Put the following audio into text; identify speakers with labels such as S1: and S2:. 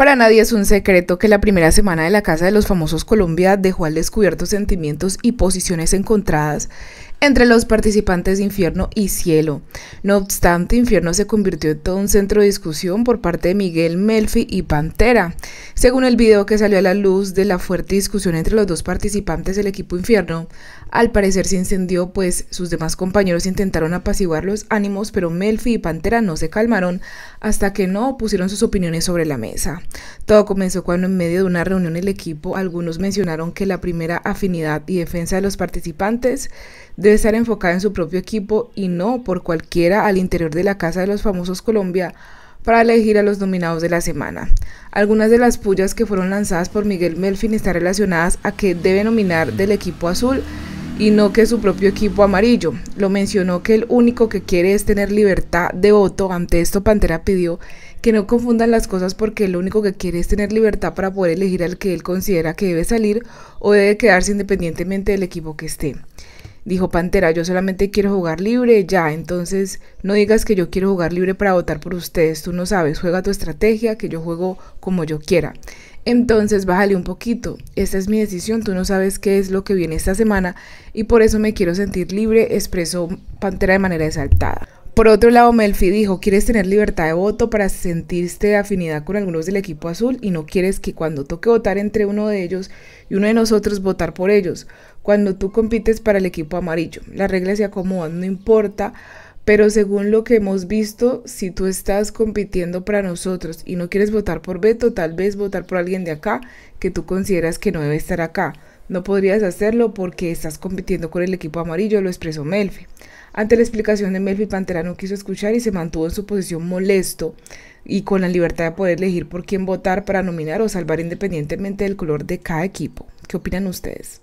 S1: Para nadie es un secreto que la primera semana de la Casa de los Famosos Colombia dejó al descubierto sentimientos y posiciones encontradas entre los participantes de Infierno y Cielo. No obstante, Infierno se convirtió en todo un centro de discusión por parte de Miguel Melfi y Pantera. Según el video que salió a la luz de la fuerte discusión entre los dos participantes del equipo Infierno, al parecer se incendió pues sus demás compañeros intentaron apaciguar los ánimos, pero Melfi y Pantera no se calmaron hasta que no pusieron sus opiniones sobre la mesa. Todo comenzó cuando en medio de una reunión el equipo algunos mencionaron que la primera afinidad y defensa de los participantes de estar enfocada en su propio equipo y no por cualquiera al interior de la Casa de los Famosos Colombia para elegir a los nominados de la semana. Algunas de las pullas que fueron lanzadas por Miguel Melfin están relacionadas a que debe nominar del equipo azul y no que su propio equipo amarillo. Lo mencionó que el único que quiere es tener libertad de voto. Ante esto, Pantera pidió que no confundan las cosas porque el único que quiere es tener libertad para poder elegir al que él considera que debe salir o debe quedarse independientemente del equipo que esté. Dijo Pantera, yo solamente quiero jugar libre, ya, entonces no digas que yo quiero jugar libre para votar por ustedes, tú no sabes, juega tu estrategia, que yo juego como yo quiera. Entonces bájale un poquito, esta es mi decisión, tú no sabes qué es lo que viene esta semana y por eso me quiero sentir libre, expresó Pantera de manera exaltada. Por otro lado, Melfi dijo, quieres tener libertad de voto para sentirte de afinidad con algunos del equipo azul y no quieres que cuando toque votar entre uno de ellos y uno de nosotros votar por ellos, cuando tú compites para el equipo amarillo. Las reglas se acomodan, no importa pero según lo que hemos visto, si tú estás compitiendo para nosotros y no quieres votar por Beto, tal vez votar por alguien de acá que tú consideras que no debe estar acá. No podrías hacerlo porque estás compitiendo con el equipo amarillo, lo expresó Melfi. Ante la explicación de Melfi, Pantera no quiso escuchar y se mantuvo en su posición molesto y con la libertad de poder elegir por quién votar para nominar o salvar independientemente del color de cada equipo. ¿Qué opinan ustedes?